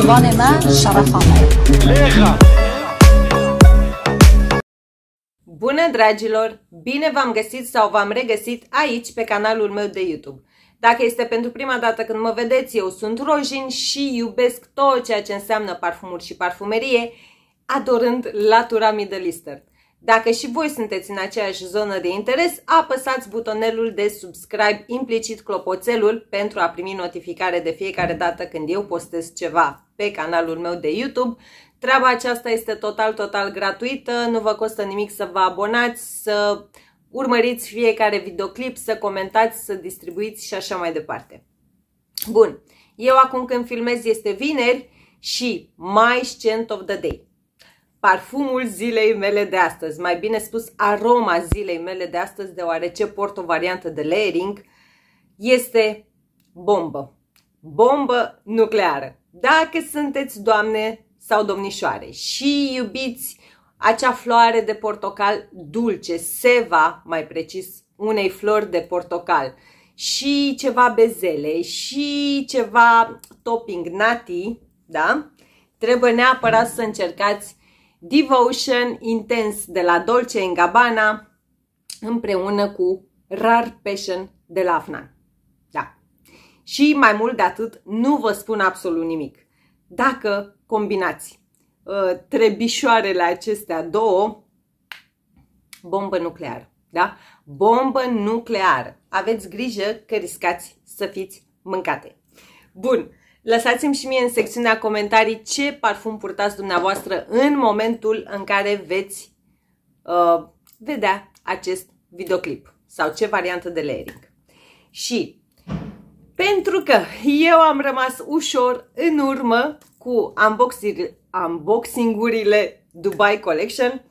زبان من Bună, dragilor! Bine v-am găsit sau v-am regăsit aici, pe canalul meu de YouTube. Dacă este pentru prima dată când mă vedeți, eu sunt Rojin și iubesc tot ceea ce înseamnă parfumuri și parfumerie, adorând latura middle eastern. Dacă și voi sunteți în aceeași zonă de interes, apăsați butonelul de subscribe, implicit clopoțelul, pentru a primi notificare de fiecare dată când eu postez ceva pe canalul meu de YouTube. Treaba aceasta este total, total gratuită, nu vă costă nimic să vă abonați, să urmăriți fiecare videoclip, să comentați, să distribuiți și așa mai departe. Bun, eu acum când filmez este vineri și mai scent of the day parfumul zilei mele de astăzi, mai bine spus aroma zilei mele de astăzi, deoarece port o variantă de layering, este bombă. Bombă nucleară. Dacă sunteți doamne sau domnișoare și iubiți acea floare de portocal dulce, seva, mai precis, unei flori de portocal și ceva bezele și ceva topping nati, da? Trebuie neapărat să încercați Devotion intens de la Dolce Gabbana împreună cu Rare Passion de la Afnan. Da. Și mai mult de atât, nu vă spun absolut nimic. Dacă combinați uh, trebișoarele acestea două, bombă nucleară. Da? Bombă nucleară. Aveți grijă că riscați să fiți mâncate. Bun. Lăsați-mi și mie în secțiunea comentarii ce parfum purtați dumneavoastră în momentul în care veți uh, vedea acest videoclip sau ce variantă de layering. Și pentru că eu am rămas ușor în urmă cu unboxing-urile Dubai Collection,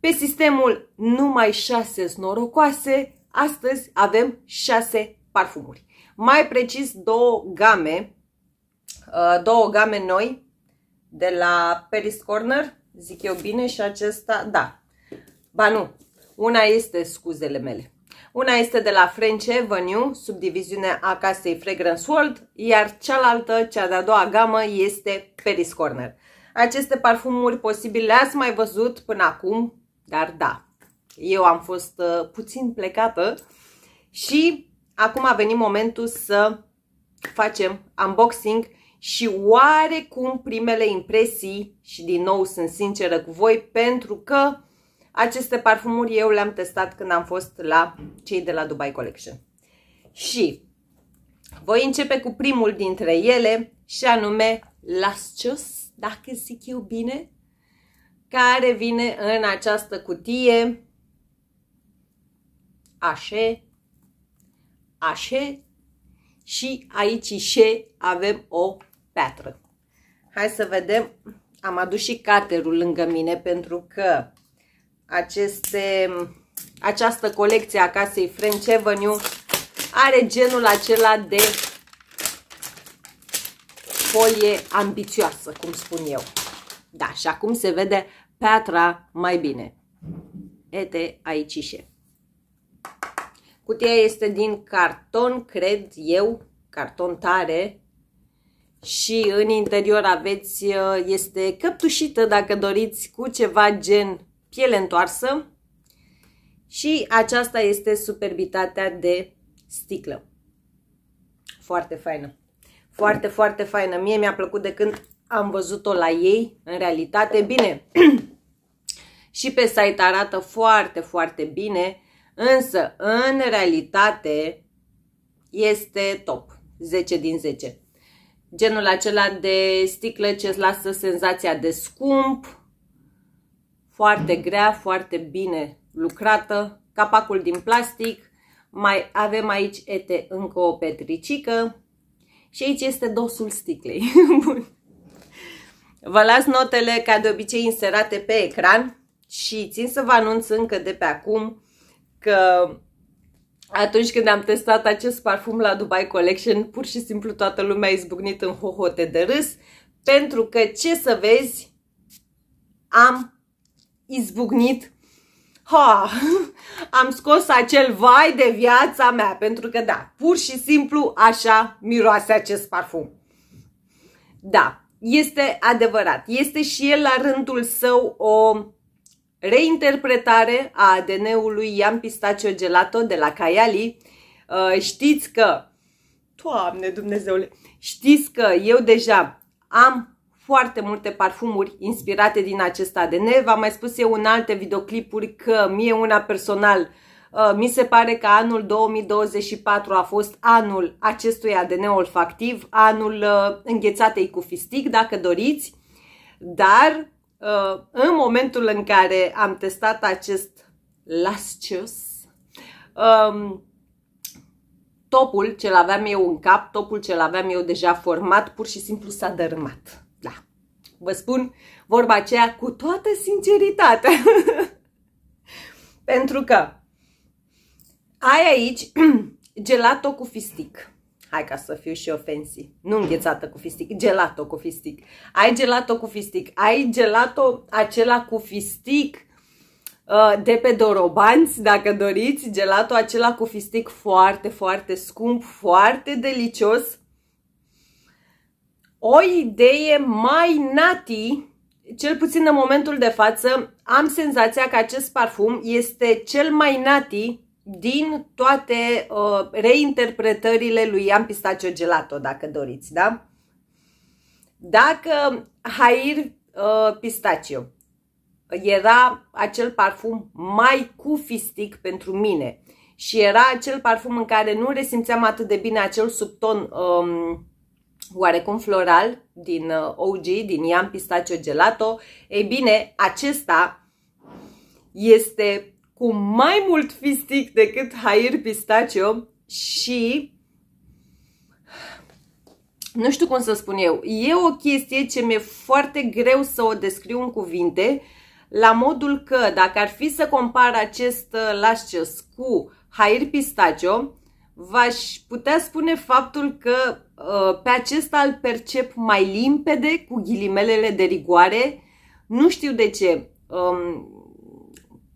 pe sistemul numai 6 snorocoase, astăzi avem 6 parfumuri. Mai precis două game Uh, două game noi de la Paris Corner, zic eu bine, și acesta, da. Ba nu, una este scuzele mele. Una este de la French Avenue, subdiviziunea a casei Fragrance World, iar cealaltă, cea de-a doua gamă, este Paris Corner. Aceste parfumuri posibil le-ați mai văzut până acum, dar da, eu am fost uh, puțin plecată și acum a venit momentul să facem unboxing și oarecum primele impresii, și din nou sunt sinceră cu voi, pentru că aceste parfumuri eu le-am testat când am fost la cei de la Dubai Collection. Și voi începe cu primul dintre ele și anume Lascios, dacă zic eu bine, care vine în această cutie așe, așe și aici și avem o pattern. Hai să vedem, am adus și caterul lângă mine pentru că aceste, această colecție a casei French Avenue are genul acela de folie ambițioasă, cum spun eu. Da, și acum se vede Petra mai bine. Ete aicișe. Cutia este din carton, cred eu, carton tare, și în interior aveți, uh, este căptușită dacă doriți cu ceva gen piele întoarsă și aceasta este superbitatea de sticlă. Foarte faină. Foarte, foarte faină. Mie mi-a plăcut de când am văzut-o la ei, în realitate. Bine, și pe site arată foarte, foarte bine, însă, în realitate, este top. 10 din 10 genul acela de sticle ce îți lasă senzația de scump, foarte grea, foarte bine lucrată, capacul din plastic, mai avem aici ete încă o petricică și aici este dosul sticlei. Bun. Vă las notele ca de obicei inserate pe ecran și țin să vă anunț încă de pe acum că atunci când am testat acest parfum la Dubai Collection, pur și simplu toată lumea a izbucnit în hohote de râs, pentru că, ce să vezi, am izbucnit ha, am scos acel vai de viața mea, pentru că da, pur și simplu așa miroase acest parfum. Da, este adevărat. Este și el la rândul său o reinterpretare a ADN-ului Ian Pistacio Gelato de la Caiali. Uh, știți că, Doamne Dumnezeule, știți că eu deja am foarte multe parfumuri inspirate din acest ADN. V-am mai spus eu în alte videoclipuri că mie una personal uh, mi se pare că anul 2024 a fost anul acestui ADN olfactiv, anul uh, înghețatei cu fistic, dacă doriți, dar Uh, în momentul în care am testat acest lascius, um, topul ce l-aveam eu în cap, topul ce l-aveam eu deja format, pur și simplu s-a dărâmat. Da. Vă spun vorba aceea cu toată sinceritatea. Pentru că ai aici gelato cu fistic. Hai ca să fiu și ofensiv. Nu înghețată cu fistic, gelato cu fistic. Ai gelato cu fistic, ai gelato acela cu fistic uh, de pe Dorobanți, dacă doriți, gelato acela cu fistic foarte, foarte scump, foarte delicios. O idee mai nati, cel puțin în momentul de față, am senzația că acest parfum este cel mai nati din toate uh, reinterpretările lui Ian Pistacio Gelato, dacă doriți, da? Dacă Hair uh, era acel parfum mai cufistic pentru mine și era acel parfum în care nu resimțeam atât de bine acel subton um, oarecum floral din uh, OG, din Ian Pistacio Gelato, ei bine, acesta este cu mai mult fistic decât hair pistachio și nu știu cum să spun eu, e o chestie ce mi-e foarte greu să o descriu în cuvinte, la modul că dacă ar fi să compar acest uh, lascios cu hair pistachio, v-aș putea spune faptul că uh, pe acesta îl percep mai limpede, cu ghilimelele de rigoare. Nu știu de ce. Um,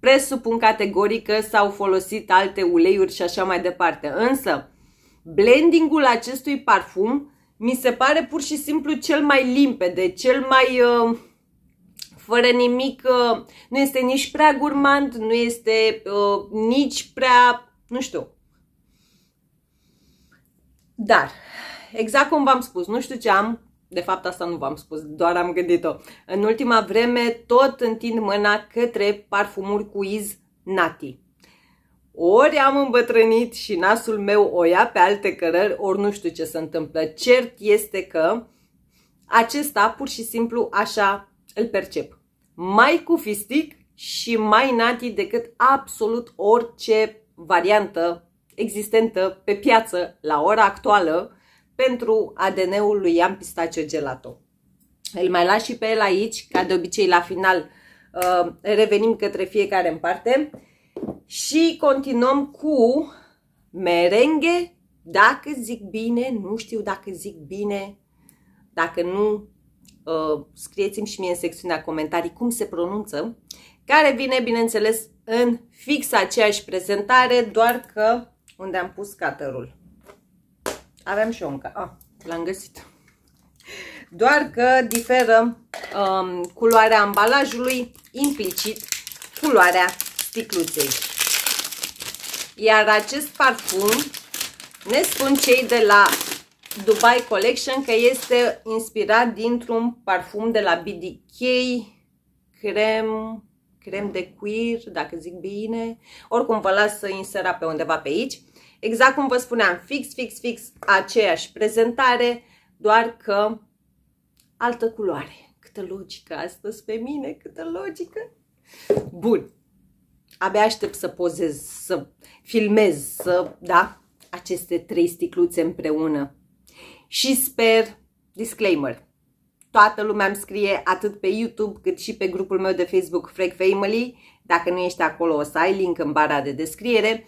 Presupun categoric că s-au folosit alte uleiuri și așa mai departe. Însă, blendingul acestui parfum mi se pare pur și simplu cel mai limpede, cel mai uh, fără nimic, uh, nu este nici prea gurmand, nu este uh, nici prea, nu știu. Dar, exact cum v-am spus, nu știu ce am, de fapt asta nu v-am spus, doar am gândit-o. În ultima vreme tot întind mâna către parfumuri cu iz nati. Ori am îmbătrânit și nasul meu o ia pe alte cărări, ori nu știu ce se întâmplă. Cert este că acesta pur și simplu așa îl percep. Mai fistic și mai nati decât absolut orice variantă existentă pe piață la ora actuală pentru ADN-ul lui Ian Pistacio Gelato. Îl mai las și pe el aici, ca de obicei la final uh, revenim către fiecare în parte și continuăm cu merenghe, dacă zic bine, nu știu dacă zic bine, dacă nu, uh, scrieți-mi și mie în secțiunea comentarii cum se pronunță, care vine, bineînțeles, în fix aceeași prezentare, doar că unde am pus caterul. Aveam și eu încă. Ah, l-am găsit. Doar că diferă um, culoarea ambalajului, implicit culoarea sticluței. Iar acest parfum ne spun cei de la Dubai Collection că este inspirat dintr-un parfum de la BDK crem, crem de cuir, dacă zic bine. Oricum vă las să insera pe undeva pe aici. Exact cum vă spuneam, fix, fix, fix aceeași prezentare, doar că altă culoare. Câtă logică astăzi pe mine, câtă logică! Bun, abia aștept să pozez, să filmez, să, da, aceste trei sticluțe împreună. Și sper, disclaimer, toată lumea îmi scrie atât pe YouTube cât și pe grupul meu de Facebook Freak Family. Dacă nu ești acolo o să ai link în bara de descriere.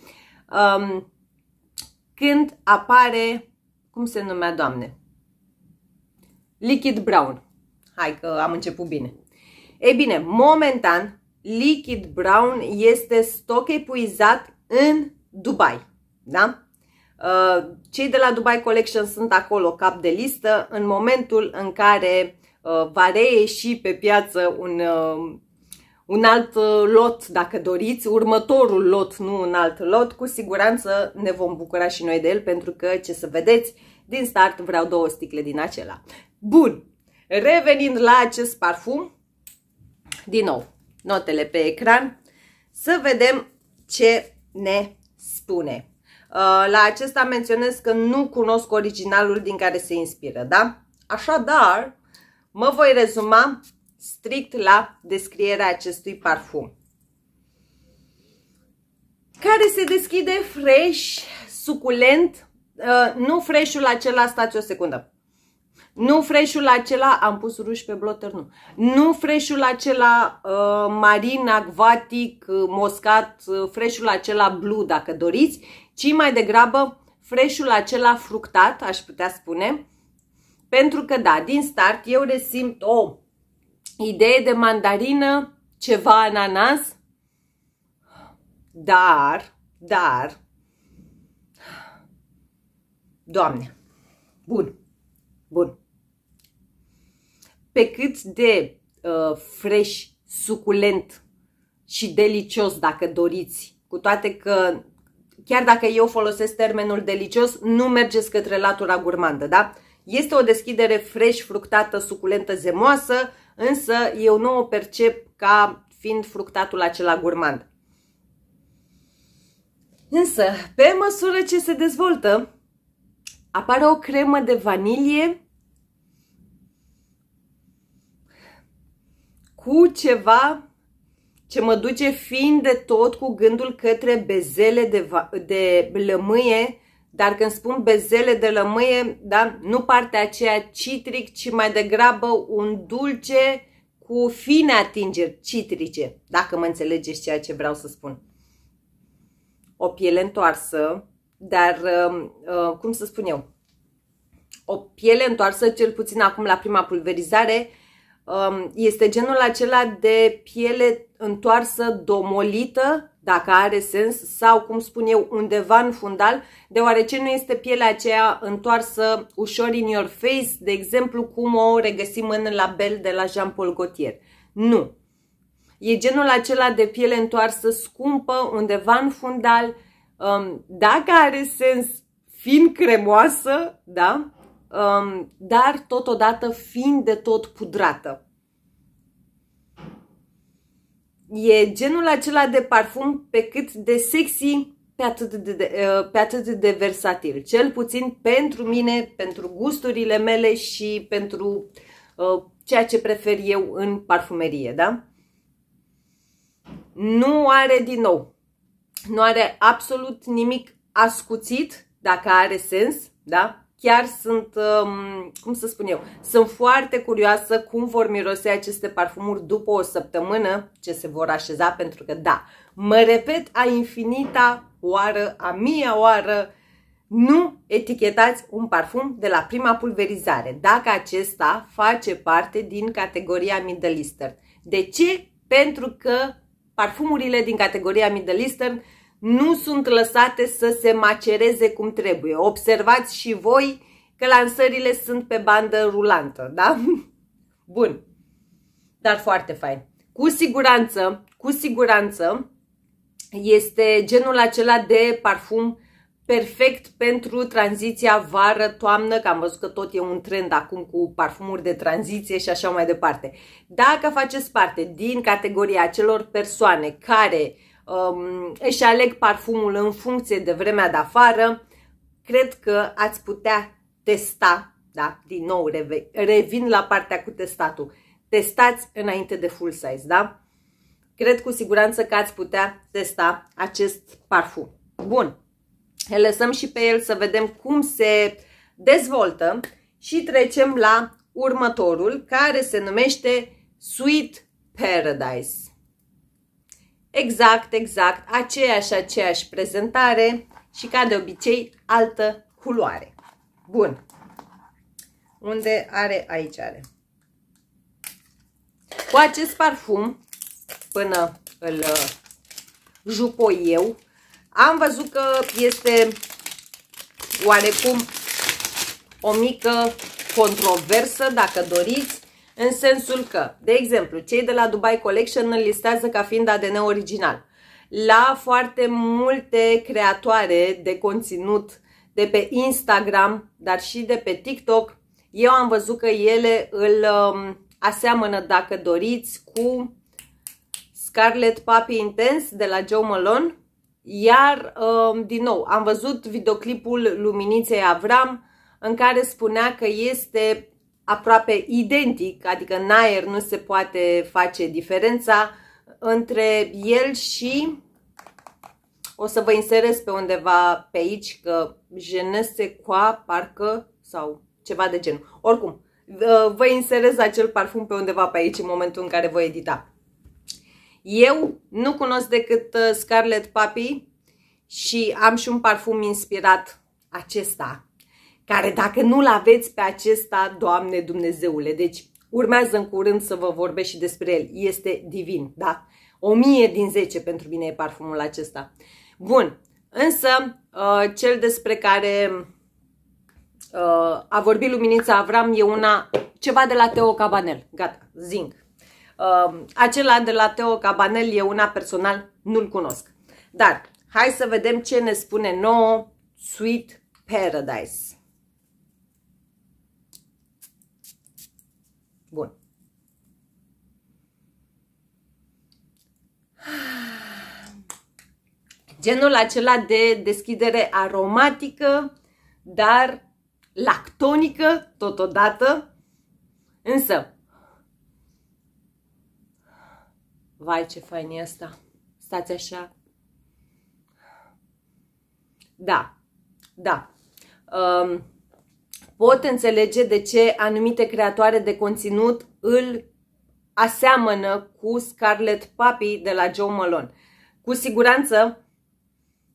Um, când apare, cum se numea, doamne? Liquid brown. Hai că am început bine. Ei bine, momentan, Liquid brown este stoc epuizat în Dubai. Da? Uh, cei de la Dubai Collection sunt acolo cap de listă în momentul în care uh, va reieși pe piață un uh, un alt uh, lot, dacă doriți, următorul lot, nu un alt lot, cu siguranță ne vom bucura și noi de el, pentru că, ce să vedeți, din start vreau două sticle din acela. Bun, revenind la acest parfum, din nou, notele pe ecran, să vedem ce ne spune. Uh, la acesta menționez că nu cunosc originalul din care se inspiră, da? Așadar, mă voi rezuma strict la descrierea acestui parfum care se deschide fresh, suculent, uh, nu freșul acela, stați o secundă, nu freșul acela, am pus ruș pe blotter, nu, nu freșul acela uh, marin, acvatic, uh, moscat, uh, freșul acela blue, dacă doriți, ci mai degrabă freșul acela fructat, aș putea spune, pentru că da, din start eu resimt o oh, idee de mandarină, ceva ananas, dar, dar, Doamne, bun, bun. Pe cât de uh, fresh, suculent și delicios, dacă doriți, cu toate că chiar dacă eu folosesc termenul delicios, nu mergeți către latura gurmandă, da? Este o deschidere fresh, fructată, suculentă, zemoasă, însă eu nu o percep ca fiind fructatul acela gurmand. Însă, pe măsură ce se dezvoltă, apare o cremă de vanilie cu ceva ce mă duce fiind de tot cu gândul către bezele de, de lămâie dar când spun bezele de lămâie, da, nu partea aceea citric, ci mai degrabă un dulce cu fine atingeri citrice, dacă mă înțelegeți ceea ce vreau să spun. O piele întoarsă, dar, um, uh, cum să spun eu, o piele întoarsă, cel puțin acum la prima pulverizare, Um, este genul acela de piele întoarsă, domolită, dacă are sens, sau, cum spun eu, undeva în fundal, deoarece nu este pielea aceea întoarsă ușor in your face, de exemplu, cum o regăsim în label de la Jean-Paul Gaultier. Nu. E genul acela de piele întoarsă scumpă, undeva în fundal, um, dacă are sens, fin cremoasă, da? Um, dar totodată fiind de tot pudrată. E genul acela de parfum pe cât de sexy, pe atât de, de, uh, pe atât de versatil. Cel puțin pentru mine, pentru gusturile mele și pentru uh, ceea ce prefer eu în parfumerie, da? Nu are din nou, nu are absolut nimic ascuțit, dacă are sens, da? chiar sunt, um, cum să spun eu, sunt foarte curioasă cum vor mirosi aceste parfumuri după o săptămână ce se vor așeza, pentru că da, mă repet a infinita oară, a mia oară, nu etichetați un parfum de la prima pulverizare, dacă acesta face parte din categoria middle eastern. De ce? Pentru că parfumurile din categoria middle eastern nu sunt lăsate să se macereze cum trebuie. Observați și voi că lansările sunt pe bandă rulantă, da? Bun. Dar foarte fain. Cu siguranță, cu siguranță este genul acela de parfum perfect pentru tranziția vară-toamnă, că am văzut că tot e un trend acum cu parfumuri de tranziție și așa mai departe. Dacă faceți parte din categoria celor persoane care uh, Um, își aleg parfumul în funcție de vremea de afară, cred că ați putea testa, da, din nou revin la partea cu testatul, testați înainte de full size, da? Cred cu siguranță că ați putea testa acest parfum. Bun, îl lăsăm și pe el să vedem cum se dezvoltă și trecem la următorul care se numește Sweet Paradise. Exact, exact, aceeași, aceeași prezentare și ca de obicei altă culoare. Bun. Unde are? Aici are. Cu acest parfum, până îl uh, jupoi eu, am văzut că este oarecum o mică controversă, dacă doriți, în sensul că, de exemplu, cei de la Dubai Collection îl listează ca fiind ADN original. La foarte multe creatoare de conținut de pe Instagram, dar și de pe TikTok, eu am văzut că ele îl um, aseamănă, dacă doriți, cu Scarlet Papi Intense de la Joe Malone. Iar, um, din nou, am văzut videoclipul Luminiței Avram, în care spunea că este aproape identic, adică în aer nu se poate face diferența între el și o să vă inserez pe undeva pe aici că jenese coa parcă sau ceva de genul. Oricum, vă inserez acel parfum pe undeva pe aici în momentul în care voi edita. Eu nu cunosc decât uh, Scarlet Papi și am și un parfum inspirat acesta care dacă nu-l aveți pe acesta, Doamne Dumnezeule, deci urmează în curând să vă vorbesc și despre el, este divin, da? O mie din zece pentru mine e parfumul acesta. Bun, însă uh, cel despre care uh, a vorbit Luminița Avram e una, ceva de la Teo Cabanel, gata, zinc. Uh, acela de la Teo Cabanel e una personal, nu-l cunosc. Dar hai să vedem ce ne spune nouă Sweet Paradise. Genul acela de deschidere aromatică, dar lactonică totodată. Însă, vai ce fain e asta, stați așa. Da, da. Um, pot înțelege de ce anumite creatoare de conținut îl aseamănă cu Scarlett Papi de la Joe Malone. Cu siguranță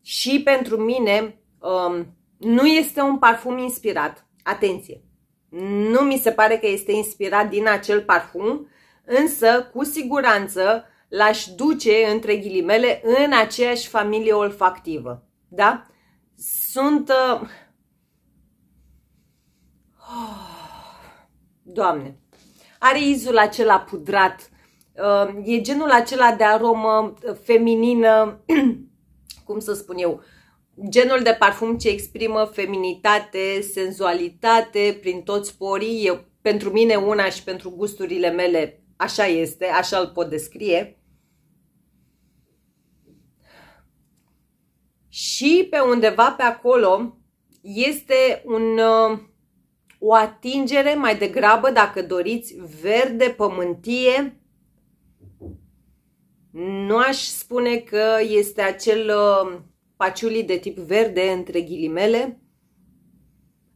și pentru mine um, nu este un parfum inspirat. Atenție! Nu mi se pare că este inspirat din acel parfum, însă cu siguranță l-aș duce, între ghilimele, în aceeași familie olfactivă. Da? Sunt... Uh... Doamne! are izul acela pudrat, uh, e genul acela de aromă uh, feminină, cum să spun eu, genul de parfum ce exprimă feminitate, senzualitate prin toți porii. Eu, pentru mine una și pentru gusturile mele așa este, așa îl pot descrie. Și pe undeva pe acolo este un uh, o atingere mai degrabă, dacă doriți, verde pământie. Nu aș spune că este acel ă, paciuli de tip verde, între ghilimele,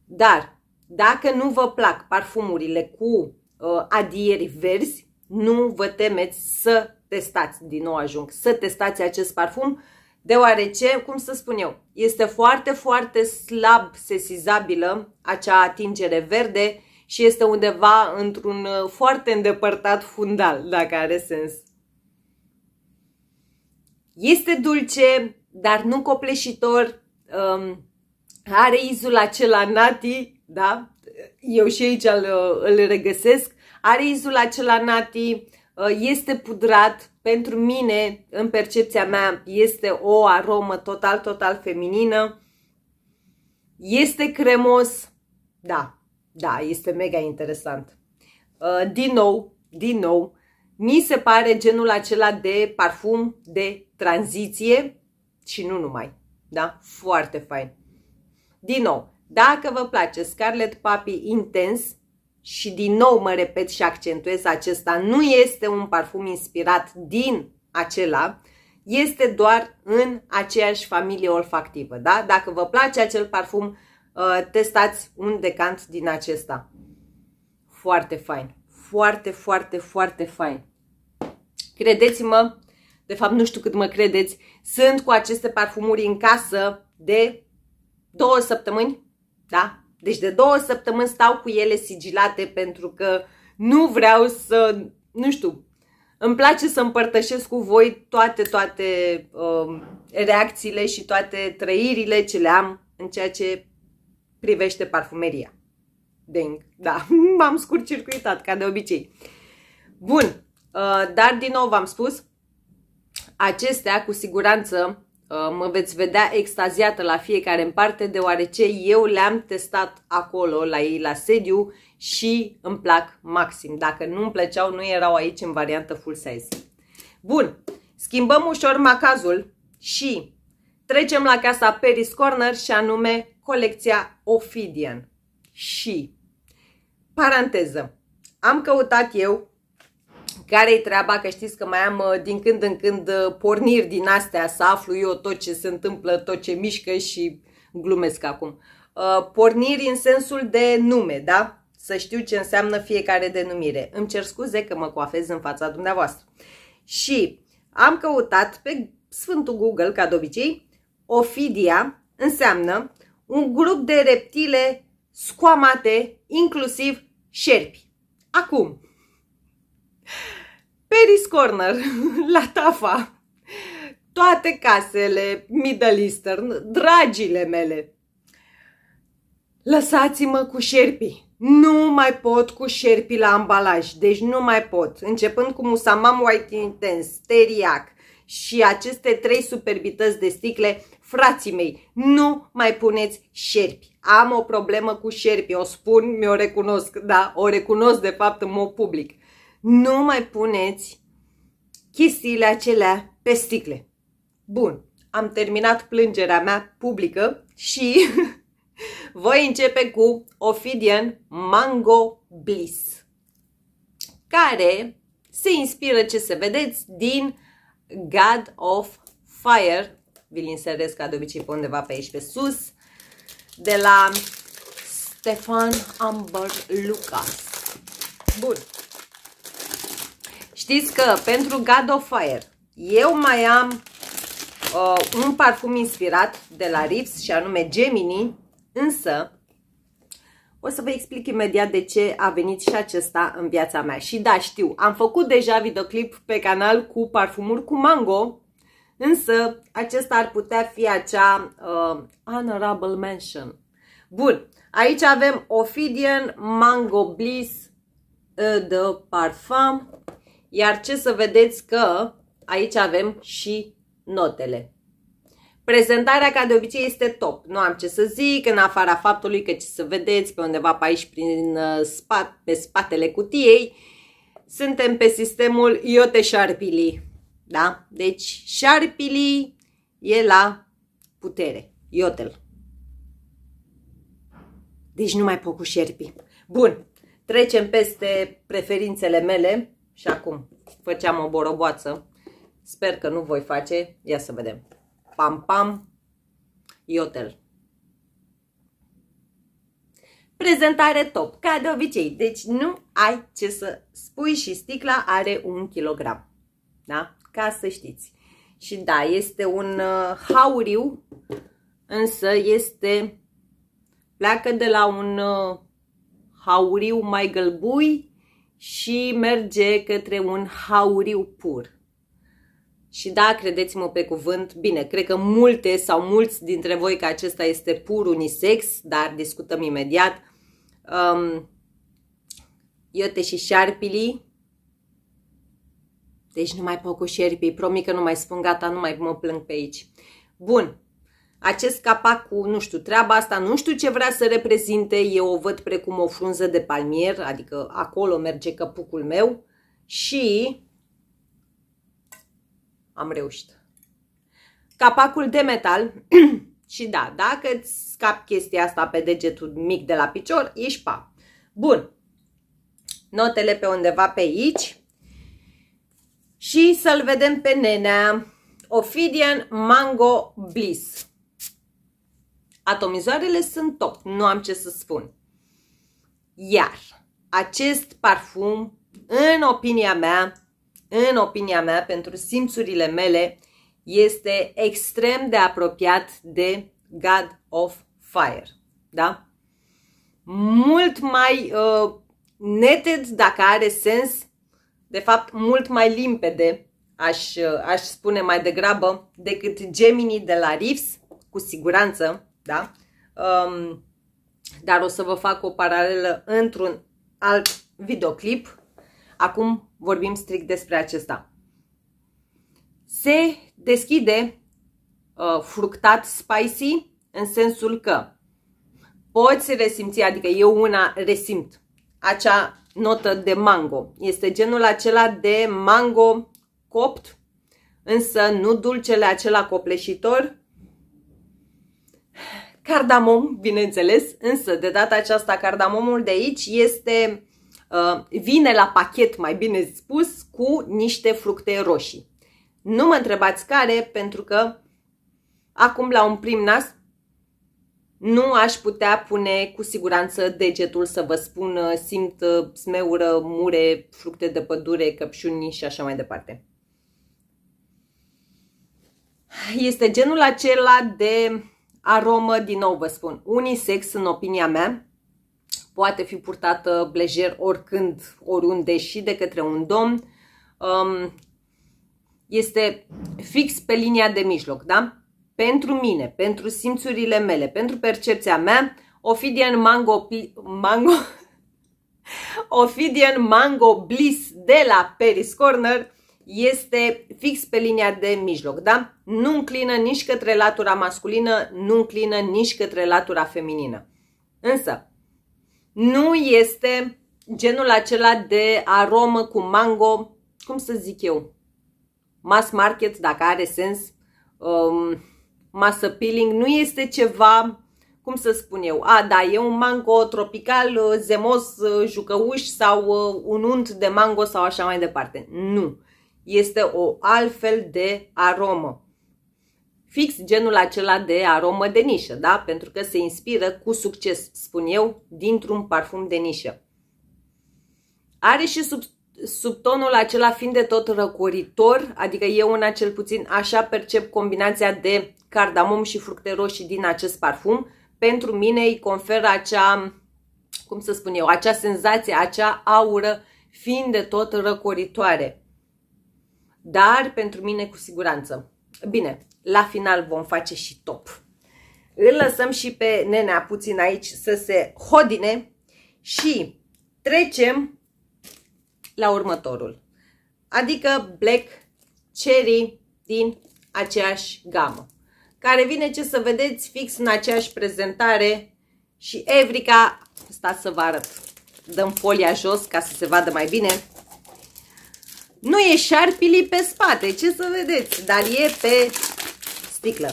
dar dacă nu vă plac parfumurile cu uh, adieri verzi, nu vă temeți să testați, din nou ajung, să testați acest parfum deoarece, cum să spun eu, este foarte, foarte slab sesizabilă acea atingere verde și este undeva într-un uh, foarte îndepărtat fundal, dacă are sens. Este dulce, dar nu copleșitor, um, are izul acela nati, da? Eu și aici îl, uh, îl regăsesc. Are izul acela nati, Uh, este pudrat, pentru mine, în percepția mea, este o aromă total, total feminină. Este cremos, da, da, este mega interesant. Uh, din nou, din nou, mi se pare genul acela de parfum de tranziție și nu numai, da? Foarte fain. Din nou, dacă vă place Scarlet Papi intens, și din nou mă repet și accentuez acesta, nu este un parfum inspirat din acela, este doar în aceeași familie olfactivă. Da? Dacă vă place acel parfum, uh, testați un decant din acesta. Foarte fain, foarte, foarte, foarte fain. Credeți-mă, de fapt nu știu cât mă credeți, sunt cu aceste parfumuri în casă de două săptămâni, da? Deci de două săptămâni stau cu ele sigilate pentru că nu vreau să, nu știu, îmi place să împărtășesc cu voi toate, toate uh, reacțiile și toate trăirile ce le am în ceea ce privește parfumeria. Deng, da, m-am circuitat ca de obicei. Bun, uh, dar din nou v-am spus, acestea cu siguranță Uh, mă veți vedea extaziată la fiecare în parte, deoarece eu le-am testat acolo, la ei, la sediu și îmi plac maxim. Dacă nu îmi plăceau, nu erau aici în variantă full size. Bun, schimbăm ușor macazul și trecem la casa Paris Corner și anume colecția Ophidian. Și, paranteză, am căutat eu care-i treaba, că știți că mai am uh, din când în când uh, porniri din astea, să aflu eu tot ce se întâmplă, tot ce mișcă și glumesc acum. Uh, porniri în sensul de nume, da? Să știu ce înseamnă fiecare denumire. Îmi cer scuze că mă coafez în fața dumneavoastră. Și am căutat pe Sfântul Google, ca de obicei, Ofidia înseamnă un grup de reptile scoamate, inclusiv șerpi. Acum, Paris Corner, la Tafa, toate casele Middle Eastern, dragile mele. Lăsați-mă cu șerpii. Nu mai pot cu șerpii la ambalaj, deci nu mai pot. Începând cu Musamam White Intense, Teriac și aceste trei superbități de sticle, frații mei, nu mai puneți șerpi. Am o problemă cu șerpi, o spun, mi-o recunosc, da, o recunosc de fapt în mod public nu mai puneți chestiile acelea pe sticle. Bun, am terminat plângerea mea publică și voi începe cu Ophidian Mango Bliss, care se inspiră ce să vedeți din God of Fire. Vi-l inserez ca de obicei pe undeva pe aici pe sus, de la Stefan Amber Lucas. Bun, Știți că pentru God of Fire eu mai am uh, un parfum inspirat de la Rips și anume Gemini, însă o să vă explic imediat de ce a venit și acesta în viața mea. Și da, știu, am făcut deja videoclip pe canal cu parfumuri cu mango, însă acesta ar putea fi acea uh, honorable mention. Bun, aici avem Ophidian Mango Bliss uh, de Parfum iar ce să vedeți că aici avem și notele. Prezentarea ca de obicei este top. Nu am ce să zic, în afara faptului că ce să vedeți pe undeva pe aici prin uh, spat, pe spatele cutiei, suntem pe sistemul Iote Sharpili. Da? Deci Sharpili e la putere. Iotel. Deci nu mai pot cu șerpi. Bun, trecem peste preferințele mele și acum făceam o boroboață. Sper că nu voi face. Ia să vedem. Pam, pam, iotel. Prezentare top, ca de obicei. Deci nu ai ce să spui și sticla are un kilogram. Da? Ca să știți. Și da, este un uh, hauriu, însă este... Pleacă de la un uh, hauriu mai gălbui și merge către un hauriu pur. Și da, credeți-mă pe cuvânt, bine, cred că multe sau mulți dintre voi că acesta este pur unisex, dar discutăm imediat. Um, Iote și șarpilii, deci nu mai pot cu șerpii, promit că nu mai spun gata, nu mai mă plâng pe aici. Bun, acest capac cu, nu știu, treaba asta, nu știu ce vrea să reprezinte, eu o văd precum o frunză de palmier, adică acolo merge căpucul meu și am reușit. Capacul de metal și da, dacă îți scap chestia asta pe degetul mic de la picior, ești pa. Bun, notele pe undeva pe aici și să-l vedem pe nenea. Ophidian Mango Bliss. Atomizoarele sunt top, nu am ce să spun. Iar acest parfum, în opinia mea, în opinia mea, pentru simțurile mele, este extrem de apropiat de God of Fire. Da? Mult mai uh, neted, dacă are sens, de fapt, mult mai limpede, aș, uh, aș spune mai degrabă, decât Gemini de la Riffs, cu siguranță, da? Um, dar o să vă fac o paralelă într-un alt videoclip. Acum vorbim strict despre acesta. Se deschide uh, fructat spicy în sensul că poți resimți, adică eu una resimt acea notă de mango. Este genul acela de mango copt, însă nu dulcele acela copleșitor, cardamom, bineînțeles, însă de data aceasta cardamomul de aici este uh, vine la pachet, mai bine spus, cu niște fructe roșii. Nu mă întrebați care, pentru că acum la un prim nas nu aș putea pune cu siguranță degetul să vă spun uh, simt uh, smeură, mure, fructe de pădure, căpșuni și așa mai departe. Este genul acela de Aromă, din nou vă spun, unisex în opinia mea, poate fi purtată blejer oricând, oriunde și de către un domn. Um, este fix pe linia de mijloc, da? Pentru mine, pentru simțurile mele, pentru percepția mea, Ophidian Mango, mango Ophidian Mango Bliss de la Paris Corner este fix pe linia de mijloc, da? Nu înclină nici către latura masculină, nu înclină nici către latura feminină. Însă, nu este genul acela de aromă cu mango, cum să zic eu, mass market, dacă are sens, um, mass appealing, nu este ceva, cum să spun eu, a, da, e un mango tropical, uh, zemos, uh, jucăuș sau uh, un unt de mango sau așa mai departe. Nu este o altfel de aromă. Fix genul acela de aromă de nișă, da? Pentru că se inspiră cu succes, spun eu, dintr-un parfum de nișă. Are și sub, subtonul acela fiind de tot răcoritor, adică eu una cel puțin așa percep combinația de cardamom și fructe roșii din acest parfum. Pentru mine îi conferă acea, cum să spun eu, acea senzație, acea aură fiind de tot răcoritoare dar pentru mine cu siguranță. Bine, la final vom face și top. Îl lăsăm și pe nenea puțin aici să se hodine și trecem la următorul. Adică Black Cherry din aceeași gamă. Care vine, ce să vedeți, fix în aceeași prezentare și Evrica, stați să vă arăt. Dăm folia jos ca să se vadă mai bine. Nu e șarpili pe spate, ce să vedeți, dar e pe sticlă.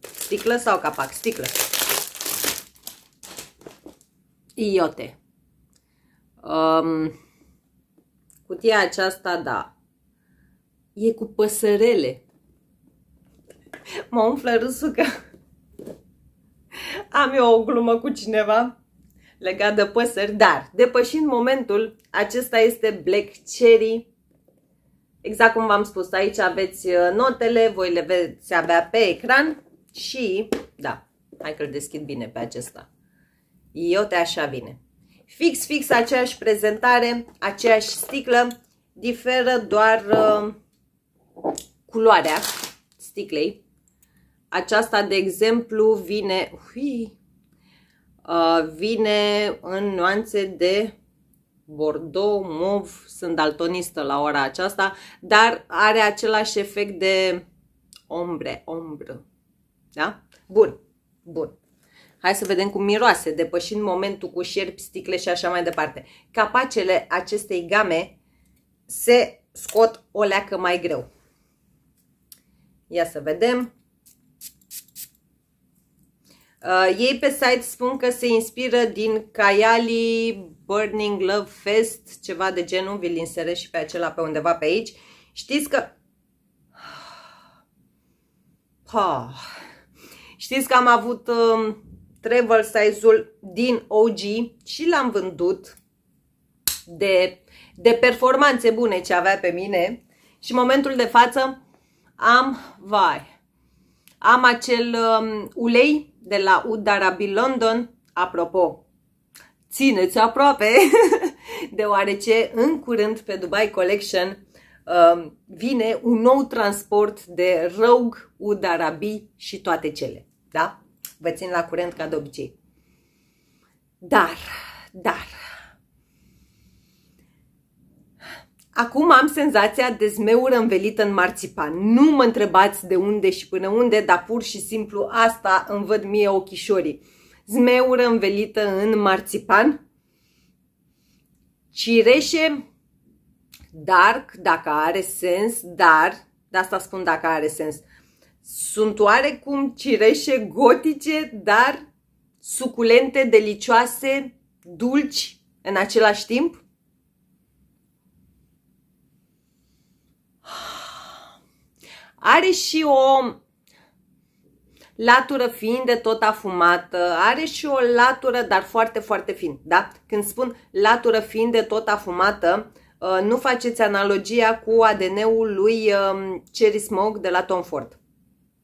Sticlă sau capac? Sticlă. Iote. Um, cutia aceasta, da, e cu păsărele. Mă umflă râsul că am eu o glumă cu cineva legat de păsări, dar depășind momentul, acesta este Black Cherry Exact cum v-am spus, aici aveți uh, notele, voi le veți avea pe ecran și, da, hai că-l deschid bine pe acesta. Eu te așa bine. Fix, fix aceeași prezentare, aceeași sticlă, diferă doar uh, culoarea sticlei. Aceasta, de exemplu, vine, uh, vine în nuanțe de bordeaux, mov, sunt daltonistă la ora aceasta, dar are același efect de ombre, ombră. Da? Bun, bun. Hai să vedem cum miroase, depășind momentul cu șerpi, sticle și așa mai departe. Capacele acestei game se scot o leacă mai greu. Ia să vedem. Uh, ei pe site spun că se inspiră din Kayali Burning Love Fest, ceva de genul, vi-l inserez și pe acela pe undeva pe aici. Știți că... Pa. Ah. Știți că am avut uh, travel size-ul din OG și l-am vândut de, de performanțe bune ce avea pe mine și în momentul de față am, vai, am acel um, ulei de la Udarabi London, apropo, țineți aproape, deoarece în curând pe Dubai Collection um, vine un nou transport de Rogue, Udarabi și toate cele. Da? Vă țin la curent ca de obicei. Dar, dar, Acum am senzația de zmeură învelită în marțipan. Nu mă întrebați de unde și până unde, dar pur și simplu asta îmi văd mie ochișorii. Zmeură învelită în marțipan, cireșe, dark, dacă are sens, dar, de asta spun dacă are sens, sunt oarecum cireșe gotice, dar suculente, delicioase, dulci în același timp? Are și o latură fiind de tot afumată, are și o latură, dar foarte, foarte fin. Da? Când spun latură fiind de tot afumată, uh, nu faceți analogia cu ADN-ul lui um, Cherry Smoke de la Tom Ford.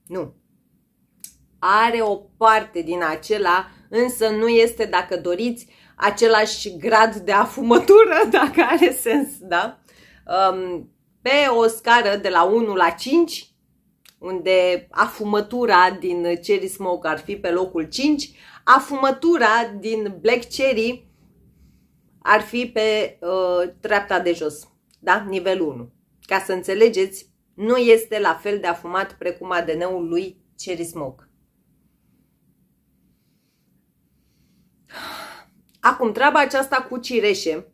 Nu. Are o parte din acela, însă nu este, dacă doriți, același grad de afumătură, dacă are sens, da? Um, pe o scară de la 1 la 5, unde afumătura din Cherry Smoke ar fi pe locul 5, afumătura din Black Cherry ar fi pe uh, treapta de jos, da? nivelul 1. Ca să înțelegeți, nu este la fel de afumat precum ADN-ul lui Cherry Smoke. Acum, treaba aceasta cu cireșe.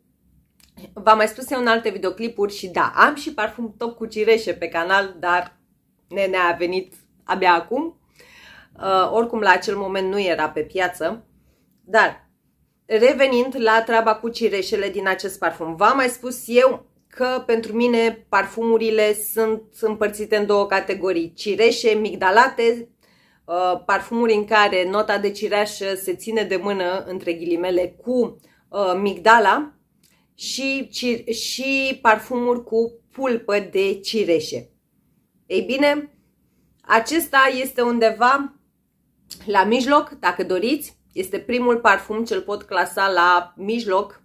V-am mai spus eu în alte videoclipuri și da, am și parfum top cu cireșe pe canal, dar ne a venit abia acum. Uh, oricum, la acel moment nu era pe piață. Dar, revenind la treaba cu cireșele din acest parfum, v-am mai spus eu că pentru mine parfumurile sunt împărțite în două categorii, cireșe, migdalate, uh, parfumuri în care nota de cireașă se ține de mână, între ghilimele, cu uh, migdala și, și parfumuri cu pulpă de cireșe. Ei bine, acesta este undeva la mijloc, dacă doriți. Este primul parfum ce-l pot clasa la mijloc.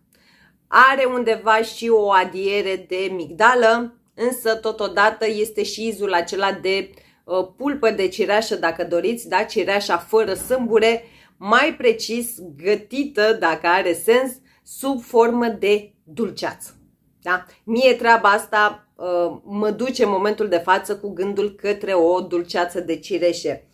Are undeva și o adiere de migdală, însă totodată este și izul acela de uh, pulpă de cireașă, dacă doriți, da? cireașa fără sâmbure, mai precis gătită, dacă are sens, sub formă de dulceață. Da? Mie treaba asta Uh, mă duce în momentul de față cu gândul către o dulceață de cireșe.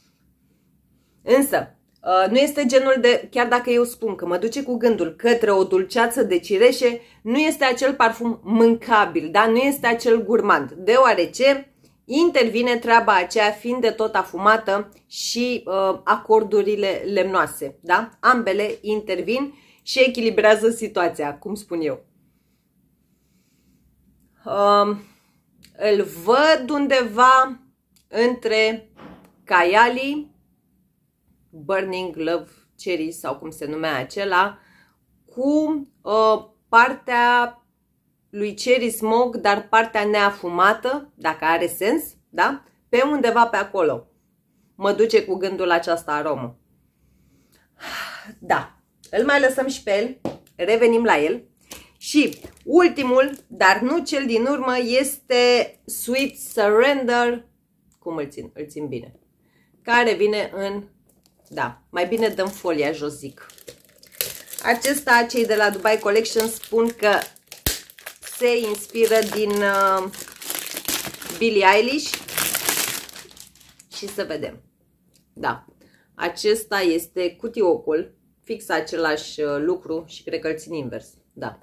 Însă, uh, nu este genul de, chiar dacă eu spun că mă duce cu gândul către o dulceață de cireșe, nu este acel parfum mâncabil, da? nu este acel gurmand, deoarece intervine treaba aceea fiind de tot afumată și uh, acordurile lemnoase. Da? Ambele intervin și echilibrează situația, cum spun eu. Um, îl văd undeva între Caiali, Burning Love Cherry sau cum se numea acela, cu uh, partea lui Cherry smog, dar partea neafumată, dacă are sens, da? Pe undeva pe acolo. Mă duce cu gândul la această aromă. Da, îl mai lăsăm și pe el, revenim la el. Și ultimul, dar nu cel din urmă, este Sweet Surrender. Cum îl țin? Îl țin bine. Care vine în... Da, mai bine dăm folia jos, zic. Acesta, cei de la Dubai Collection spun că se inspiră din uh, Billie Eilish. Și să vedem. Da, acesta este cutiocul, fix același uh, lucru și cred că îl țin invers. Da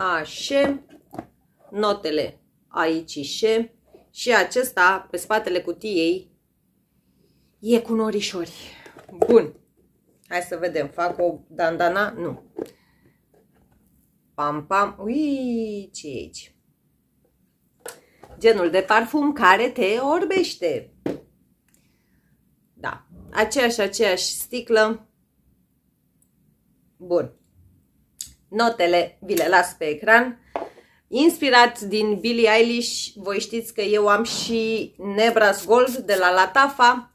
așa, notele aici și și acesta pe spatele cutiei e cu norișori. Bun. Hai să vedem. Fac o dandana? Nu. Pam, pam. Ui, ce e aici? Genul de parfum care te orbește. Da. Aceeași, aceeași sticlă. Bun. Notele vi le las pe ecran. Inspirat din Billie Eilish, voi știți că eu am și Nebras Gold de la Latafa.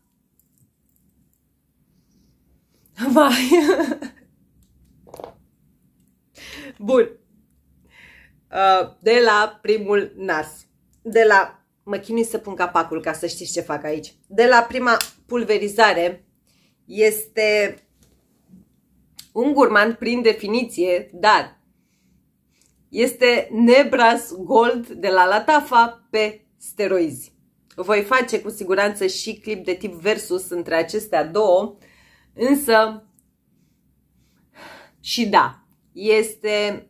Vai! Bun. Uh, de la primul nas. De la... Mă chinui să pun capacul ca să știți ce fac aici. De la prima pulverizare este un gurmand, prin definiție, dar este Nebras Gold de la Latafa pe steroizi. Voi face cu siguranță și clip de tip versus între acestea două, însă și da, este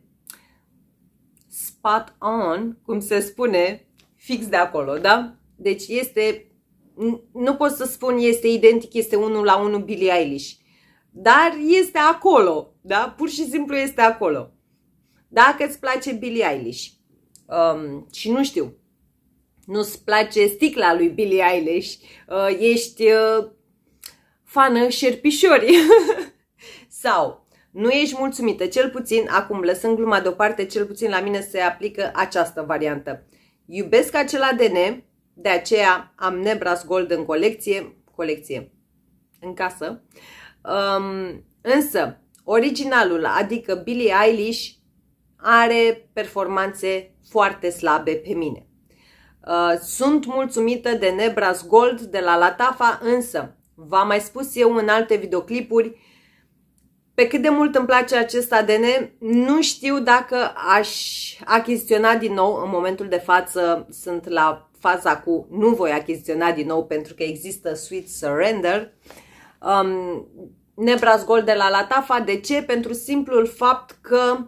spot on, cum se spune, fix de acolo, da? Deci este, nu pot să spun este identic, este unul la unul Billie Eilish. Dar este acolo, da? Pur și simplu este acolo. Dacă îți place Billie Eilish um, și nu știu, nu-ți place sticla lui Billie Eilish, uh, ești uh, fană șerpișorii sau nu ești mulțumită, cel puțin acum, lăsând gluma deoparte, cel puțin la mine se aplică această variantă. Iubesc acel ADN, de aceea am Nebras Gold în colecție, colecție, în casă, uh, Um, însă, originalul, adică Billie Eilish, are performanțe foarte slabe pe mine. Uh, sunt mulțumită de Nebras Gold de la Latafa, însă v-am mai spus eu în alte videoclipuri pe cât de mult îmi place acest ADN, nu știu dacă aș achiziționa din nou în momentul de față, sunt la faza cu nu voi achiziționa din nou pentru că există Sweet Surrender, um, nebras gol de la Latafa. De ce? Pentru simplul fapt că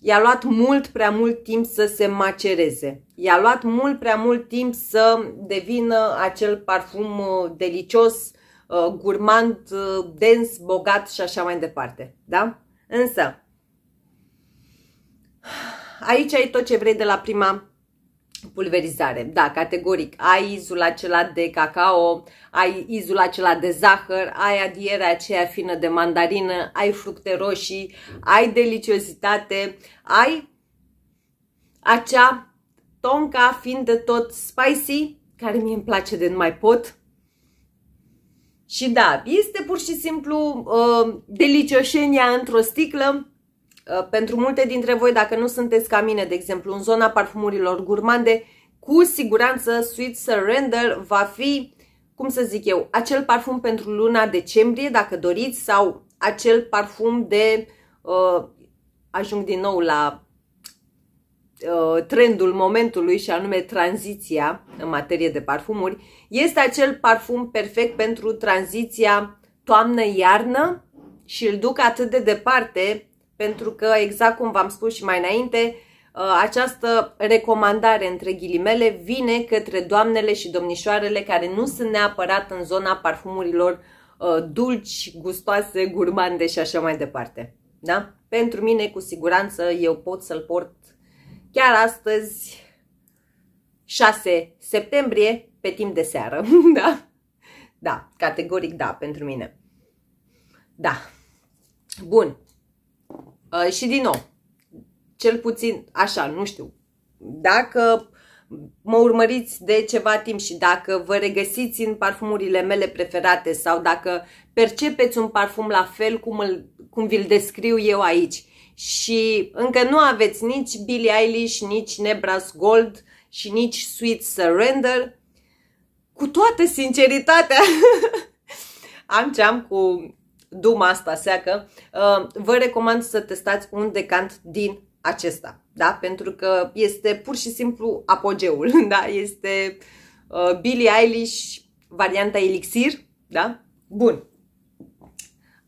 i-a luat mult prea mult timp să se macereze. I-a luat mult prea mult timp să devină acel parfum uh, delicios, uh, gurmand, uh, dens, bogat și așa mai departe. Da? Însă, aici ai tot ce vrei de la prima pulverizare. Da, categoric. Ai izul acela de cacao, ai izul acela de zahăr, ai adierea aceea fină de mandarină, ai fructe roșii, ai deliciozitate, ai acea tonca fiind de tot spicy, care mie îmi place de nu mai pot. Și da, este pur și simplu uh, delicioșenia într-o sticlă Uh, pentru multe dintre voi, dacă nu sunteți ca mine, de exemplu, în zona parfumurilor gurmande, cu siguranță Sweet Surrender va fi, cum să zic eu, acel parfum pentru luna decembrie, dacă doriți, sau acel parfum de... Uh, ajung din nou la uh, trendul momentului și anume tranziția în materie de parfumuri, este acel parfum perfect pentru tranziția toamnă-iarnă și îl duc atât de departe pentru că, exact cum v-am spus și mai înainte, uh, această recomandare între ghilimele vine către doamnele și domnișoarele care nu sunt neapărat în zona parfumurilor uh, dulci, gustoase, gurmande și așa mai departe. Da? Pentru mine, cu siguranță, eu pot să-l port chiar astăzi, 6 septembrie, pe timp de seară. da? Da, categoric da, pentru mine. Da. Bun. Uh, și din nou, cel puțin așa, nu știu, dacă mă urmăriți de ceva timp și dacă vă regăsiți în parfumurile mele preferate sau dacă percepeți un parfum la fel cum, îl, cum vi-l descriu eu aici și încă nu aveți nici Billie Eilish, nici Nebras Gold și nici Sweet Surrender, cu toată sinceritatea am ce am cu duma asta seacă, uh, vă recomand să testați un decant din acesta, da? Pentru că este pur și simplu apogeul, da? Este uh, Billie Eilish varianta elixir, da? Bun.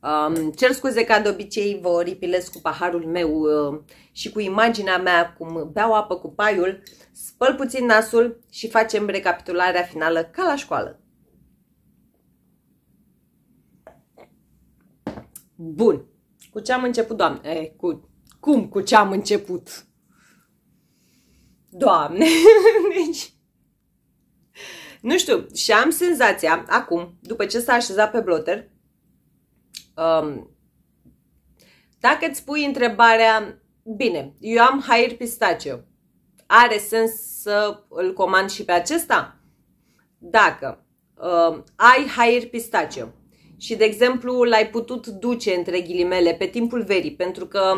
Um, cer scuze ca de obicei vă ripilesc cu paharul meu uh, și cu imaginea mea cum beau apă cu paiul, spăl puțin nasul și facem recapitularea finală ca la școală. Bun. Cu ce am început, Doamne? E, cu... Cum cu ce am început? Doamne! deci... Nu știu, și am senzația, acum, după ce s-a așezat pe blotter, um, dacă îți pui întrebarea, bine, eu am hair pistachio, are sens să îl comand și pe acesta? Dacă um, ai hair pistachio, și, de exemplu, l-ai putut duce, între ghilimele, pe timpul verii, pentru că,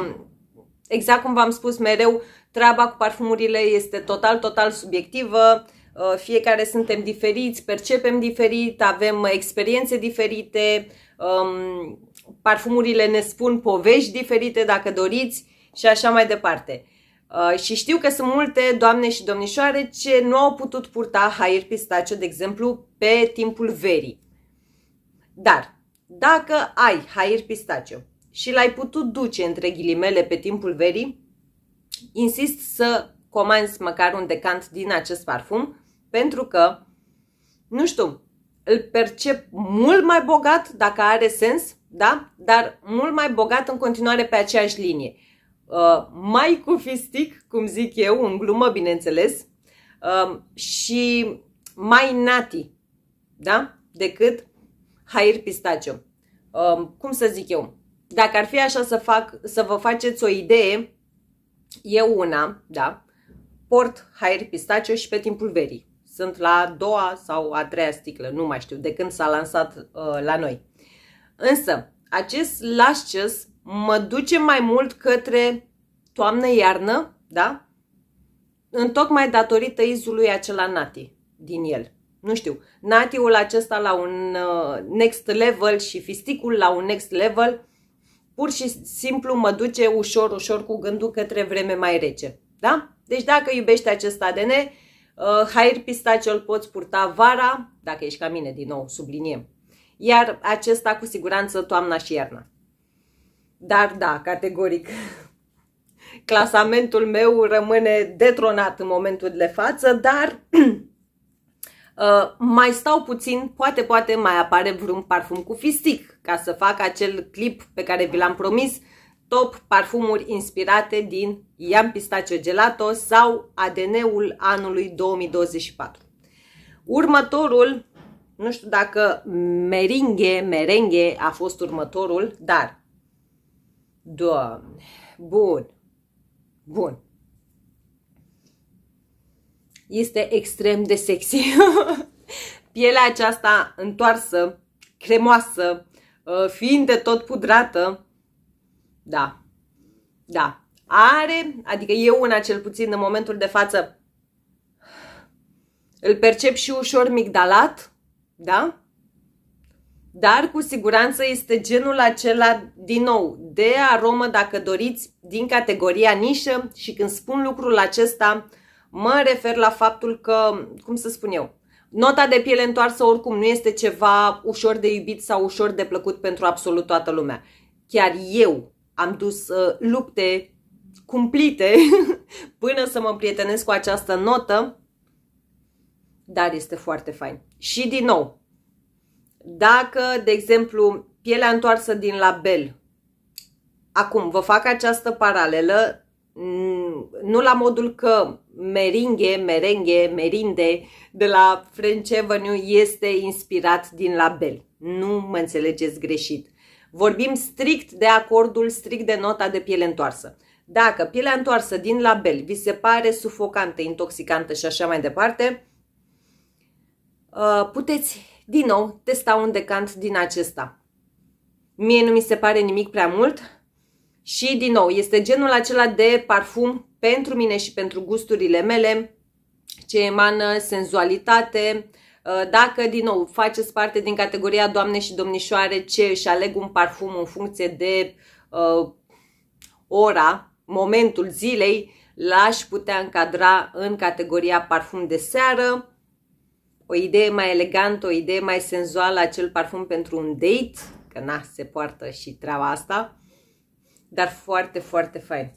exact cum v-am spus mereu, treaba cu parfumurile este total, total subiectivă, uh, fiecare suntem diferiți, percepem diferit, avem experiențe diferite, um, parfumurile ne spun povești diferite, dacă doriți, și așa mai departe. Uh, și știu că sunt multe doamne și domnișoare ce nu au putut purta hair pistachio, de exemplu, pe timpul verii. Dar dacă ai hair pistaciu și l-ai putut duce între ghilimele pe timpul verii, insist să comanzi măcar un decant din acest parfum, pentru că, nu știu, îl percep mult mai bogat, dacă are sens, da? dar mult mai bogat în continuare pe aceeași linie. Uh, mai fistic, cum zic eu, în glumă, bineînțeles, uh, și mai nati, da? decât hair pistaciu. Um, cum să zic eu? Dacă ar fi așa să, fac, să vă faceți o idee, eu una, da, port hair pistaciu și pe timpul verii. Sunt la a doua sau a treia sticlă, nu mai știu, de când s-a lansat uh, la noi. Însă, acest lasces mă duce mai mult către toamnă-iarnă, da? În tocmai datorită izului acela nati din el nu știu, natiul acesta la un uh, next level și fisticul la un next level, pur și simplu mă duce ușor, ușor cu gândul către vreme mai rece. Da? Deci dacă iubești acest ADN, uh, hair pistace îl poți purta vara, dacă ești ca mine, din nou, subliniem. Iar acesta cu siguranță toamna și iarna. Dar da, categoric, clasamentul meu rămâne detronat în momentul de față, dar Uh, mai stau puțin, poate, poate mai apare vreun parfum cu fistic, ca să fac acel clip pe care vi l-am promis, top parfumuri inspirate din Iam Pistacio Gelato sau ADN-ul anului 2024. Următorul, nu știu dacă merenghe, merenghe a fost următorul, dar... Doamne, bun, bun este extrem de sexy. Pielea aceasta întoarsă, cremoasă, uh, fiind de tot pudrată, da, da, are, adică eu una cel puțin în momentul de față îl percep și ușor migdalat, da? Dar cu siguranță este genul acela, din nou, de aromă, dacă doriți, din categoria nișă și când spun lucrul acesta, Mă refer la faptul că, cum să spun eu, nota de piele întoarsă oricum nu este ceva ușor de iubit sau ușor de plăcut pentru absolut toată lumea. Chiar eu am dus uh, lupte cumplite până să mă prietenesc cu această notă, dar este foarte fain. Și din nou, dacă, de exemplu, pielea întoarsă din label, acum vă fac această paralelă, nu la modul că meringhe, merenghe, merinde de la French Avenue este inspirat din label. Nu mă înțelegeți greșit. Vorbim strict de acordul, strict de nota de piele întoarsă. Dacă pielea întoarsă din label vi se pare sufocantă, intoxicantă și așa mai departe, uh, puteți din nou testa un decant din acesta. Mie nu mi se pare nimic prea mult și din nou este genul acela de parfum pentru mine și pentru gusturile mele, ce emană senzualitate, uh, dacă, din nou, faceți parte din categoria doamne și domnișoare ce își aleg un parfum în funcție de uh, ora, momentul zilei, l-aș putea încadra în categoria parfum de seară. O idee mai elegantă, o idee mai senzuală, acel parfum pentru un date, că na, se poartă și treaba asta, dar foarte, foarte fain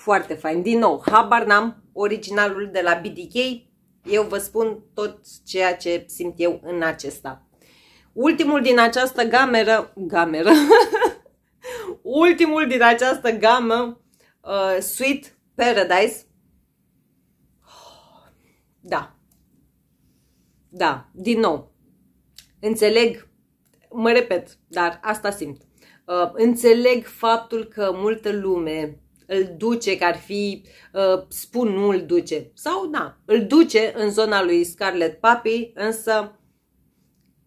foarte fain. Din nou, habar n-am originalul de la BDK. Eu vă spun tot ceea ce simt eu în acesta. Ultimul din această gameră, gameră, ultimul din această gamă, uh, Sweet Paradise. Da. Da, din nou. Înțeleg, mă repet, dar asta simt. Uh, înțeleg faptul că multă lume îl duce, că ar fi uh, spun nu îl duce. Sau da, îl duce în zona lui Scarlet Papi, însă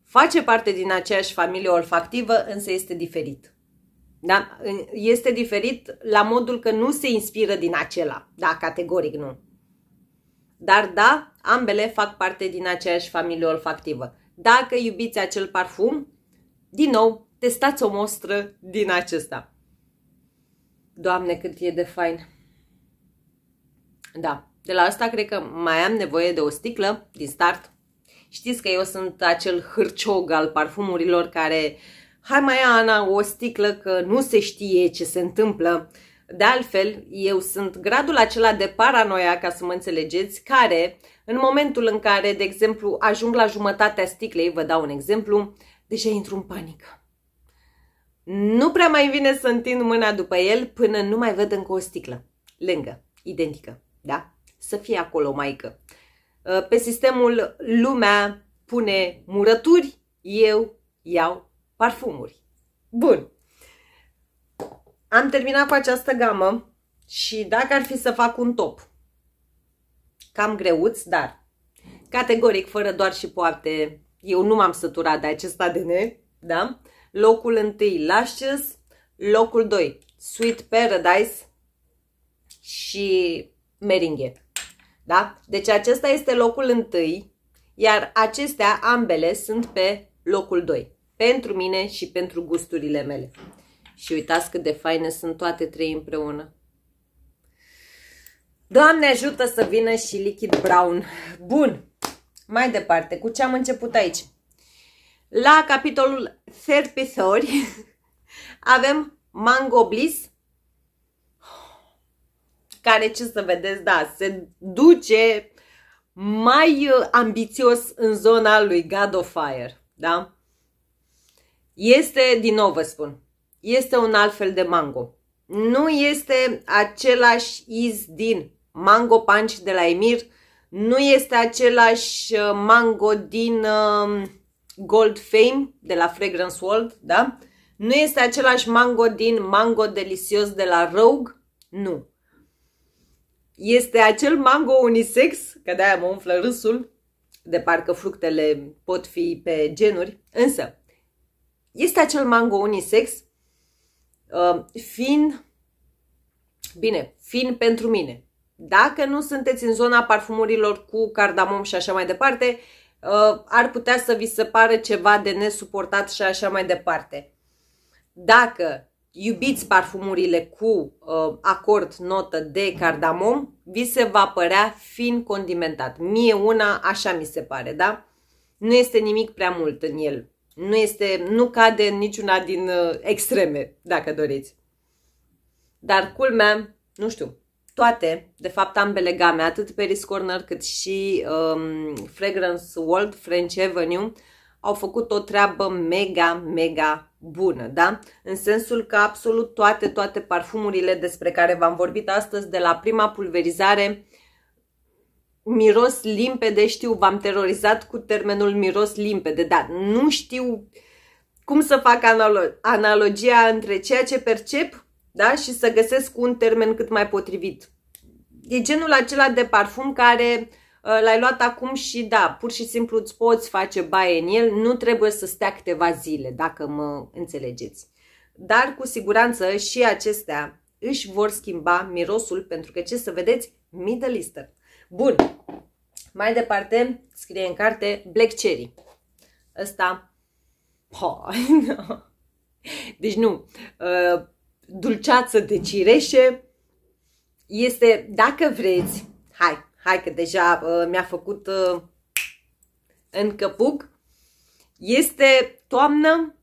face parte din aceeași familie olfactivă, însă este diferit. Da? Este diferit la modul că nu se inspiră din acela, da, categoric nu. Dar da, ambele fac parte din aceeași familie olfactivă. Dacă iubiți acel parfum, din nou, testați o mostră din acesta. Doamne, cât e de fain! Da, de la asta cred că mai am nevoie de o sticlă din start. Știți că eu sunt acel hârciog al parfumurilor care, hai mai Ana, o sticlă că nu se știe ce se întâmplă. De altfel, eu sunt gradul acela de paranoia, ca să mă înțelegeți, care în momentul în care, de exemplu, ajung la jumătatea sticlei, vă dau un exemplu, deja intru în panică. Nu prea mai vine să întind mâna după el până nu mai văd încă o sticlă. Lângă, identică, da? Să fie acolo, maică. Uh, pe sistemul lumea pune murături, eu iau parfumuri. Bun. Am terminat cu această gamă și dacă ar fi să fac un top, cam greuț, dar categoric, fără doar și poate, eu nu m-am săturat de acest ADN, da? Uh, Locul 1, Lashes. Locul 2, Sweet Paradise și Meringhe. Da? Deci acesta este locul 1, iar acestea ambele sunt pe locul 2. Pentru mine și pentru gusturile mele. Și uitați cât de faine sunt toate trei împreună. Doamne ajută să vină și lichid brown. Bun. Mai departe, cu ce am început aici? La capitolul serpisori avem Mango Bliss, care, ce să vedeți, da, se duce mai uh, ambițios în zona lui God of Fire, da? Este, din nou vă spun, este un alt fel de mango. Nu este același iz din Mango Punch de la Emir, nu este același uh, mango din... Uh, Gold Fame de la Fragrance World, da? Nu este același mango din Mango Delicios de la Rogue? Nu. Este acel mango unisex, că de-aia mă umflă râsul, de parcă fructele pot fi pe genuri, însă este acel mango unisex uh, fin, bine, fin pentru mine. Dacă nu sunteți în zona parfumurilor cu cardamom și așa mai departe, Uh, ar putea să vi se pare ceva de nesuportat și așa mai departe. Dacă iubiți parfumurile cu uh, acord notă de cardamom, vi se va părea fin condimentat. Mie una așa mi se pare, da? Nu este nimic prea mult în el. Nu, este, nu cade în niciuna din uh, extreme, dacă doriți. Dar culmea, nu știu, toate, de fapt ambele game, atât Paris Corner cât și um, Fragrance World, French Avenue, au făcut o treabă mega, mega bună, da? În sensul că absolut toate, toate parfumurile despre care v-am vorbit astăzi, de la prima pulverizare, miros limpede, știu, v-am terorizat cu termenul miros limpede, dar nu știu cum să fac analo analogia între ceea ce percep da? și să găsesc un termen cât mai potrivit. E genul acela de parfum care uh, l-ai luat acum și da, pur și simplu îți poți face baie în el, nu trebuie să stea câteva zile, dacă mă înțelegeți. Dar cu siguranță și acestea își vor schimba mirosul, pentru că ce să vedeți, Middle Eastern. Bun, mai departe scrie în carte Black Cherry. Ăsta, oh, păi, no. deci nu, uh, dulceață de cireșe este, dacă vreți, hai, hai că deja uh, mi-a făcut uh, în căpuc, este toamnă,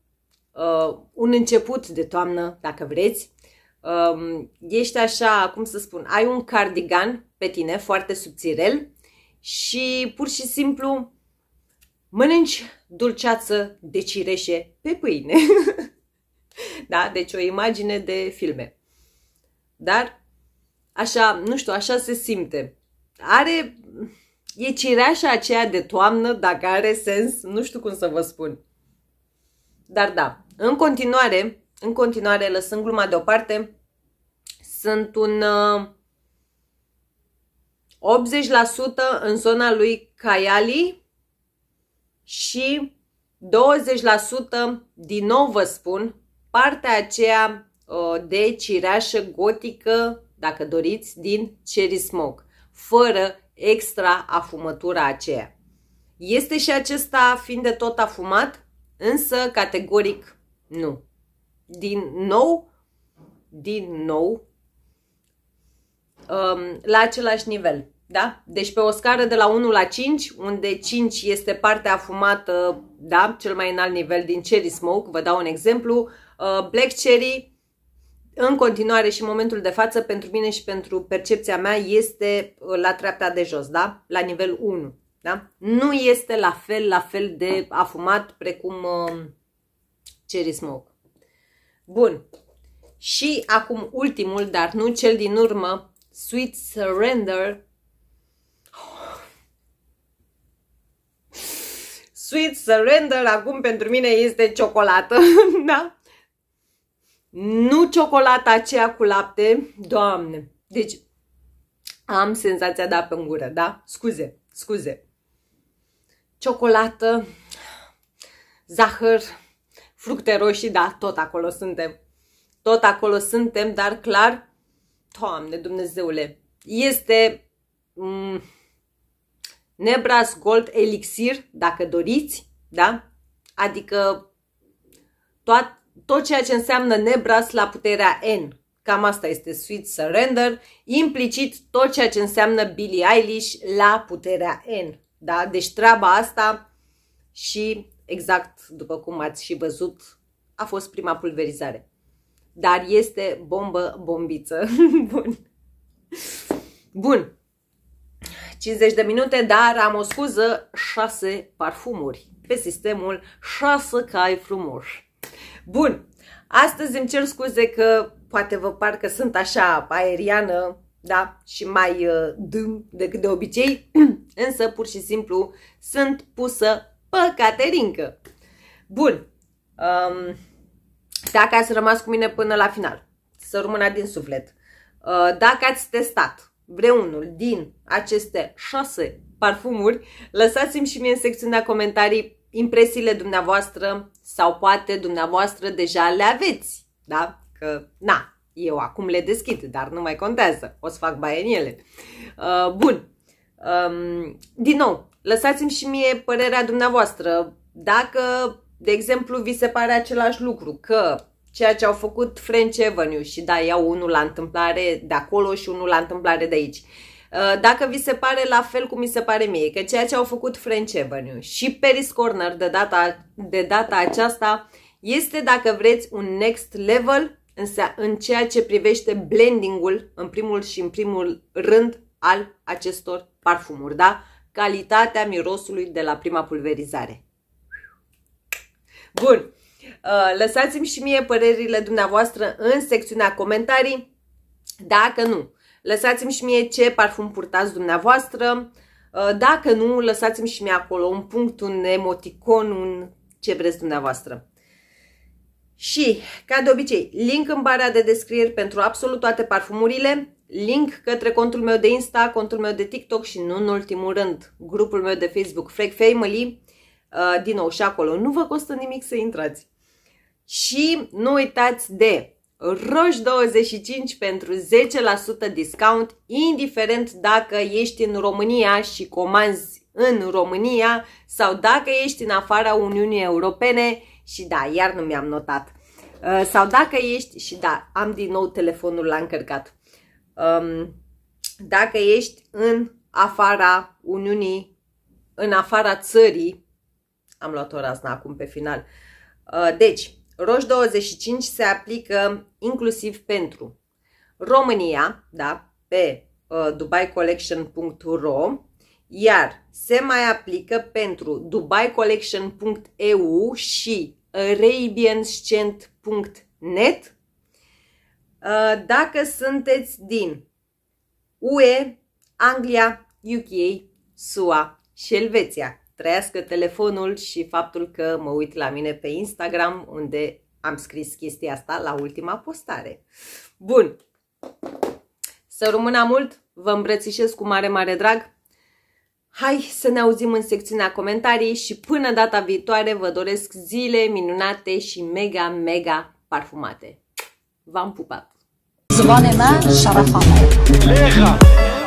uh, un început de toamnă, dacă vreți. Uh, ești așa, cum să spun, ai un cardigan pe tine foarte subțirel și pur și simplu mănânci dulceață de cireșe pe pâine. Da? Deci o imagine de filme. Dar, așa, nu știu, așa se simte. Are, e cireașa aceea de toamnă, dacă are sens, nu știu cum să vă spun. Dar da, în continuare, în continuare, lăsând gluma deoparte, sunt un uh, 80% în zona lui Kayali și 20% din nou vă spun partea aceea de cireașă gotică, dacă doriți, din cherry smoke, fără extra afumătura aceea. Este și acesta fiind de tot afumat, însă categoric nu. Din nou, din nou, um, la același nivel. Da? Deci pe o scară de la 1 la 5, unde 5 este partea afumată, da, cel mai înalt nivel din cherry smoke, vă dau un exemplu, Uh, Black Cherry, în continuare și în momentul de față, pentru mine și pentru percepția mea, este uh, la treapta de jos, da? La nivel 1, da? Nu este la fel, la fel de afumat precum um, Cherry Smoke. Bun. Și acum ultimul, dar nu cel din urmă, Sweet Surrender. Sweet Surrender acum pentru mine este ciocolată, da? Nu ciocolata aceea cu lapte, doamne. Deci, am senzația de apă în gură, da? Scuze, scuze. Ciocolată, zahăr, fructe roșii, da, tot acolo suntem. Tot acolo suntem, dar clar, Doamne Dumnezeule, este mm, Nebras Gold Elixir, dacă doriți, da? Adică toat, tot ceea ce înseamnă nebras la puterea N. Cam asta este Sweet Surrender, implicit tot ceea ce înseamnă Billie Eilish la puterea N. Da? Deci treaba asta și exact după cum ați și văzut, a fost prima pulverizare. Dar este bombă, bombiță. Bun. Bun. 50 de minute, dar am o scuză, 6 parfumuri pe sistemul 6 cai frumos. Bun, astăzi îmi cer scuze că poate vă par că sunt așa aeriană, da, și mai uh, dâm decât de obicei, însă pur și simplu sunt pusă pe caterincă. Bun, um, dacă ați rămas cu mine până la final, să rămână din suflet, uh, dacă ați testat vreunul din aceste șase parfumuri, lăsați-mi și mie în secțiunea comentarii impresiile dumneavoastră sau poate dumneavoastră deja le aveți, da? Că, na, eu acum le deschid, dar nu mai contează, o să fac baie în ele. Uh, bun, um, din nou, lăsați-mi și mie părerea dumneavoastră. Dacă, de exemplu, vi se pare același lucru, că ceea ce au făcut French Avenue și da, iau unul la întâmplare de acolo și unul la întâmplare de aici, Uh, dacă vi se pare la fel cum mi se pare mie, că ceea ce au făcut French Avenue și Paris Corner de data, de data aceasta este, dacă vreți, un next level însă în ceea ce privește blendingul, în primul și în primul rând, al acestor parfumuri, da? Calitatea mirosului de la prima pulverizare. Bun, uh, lăsați-mi și mie părerile dumneavoastră în secțiunea comentarii. Dacă nu, Lăsați-mi și mie ce parfum purtați dumneavoastră. Uh, dacă nu, lăsați-mi și mie acolo un punct, un emoticon, un ce vreți dumneavoastră. Și, ca de obicei, link în bara de descriere pentru absolut toate parfumurile, link către contul meu de Insta, contul meu de TikTok și, nu în ultimul rând, grupul meu de Facebook, Freak Family. Uh, din nou, și acolo nu vă costă nimic să intrați. Și nu uitați de ROJ25 pentru 10% discount, indiferent dacă ești în România și comanzi în România sau dacă ești în afara Uniunii Europene și da, iar nu mi-am notat. Uh, sau dacă ești, și da, am din nou telefonul la încărcat. Um, dacă ești în afara Uniunii, în afara țării, am luat o razna acum pe final. Uh, deci, Roș 25 se aplică inclusiv pentru România, da, pe uh, dubaicollection.ro, iar se mai aplică pentru dubaicollection.eu și arabianscent.net uh, dacă sunteți din UE, Anglia, UK, SUA și Elveția trăiască telefonul și faptul că mă uit la mine pe Instagram, unde am scris chestia asta la ultima postare. Bun, să rămână mult, vă îmbrățișez cu mare, mare drag. Hai să ne auzim în secțiunea comentarii și până data viitoare vă doresc zile minunate și mega, mega parfumate. V-am pupat! Zvonema Șarafana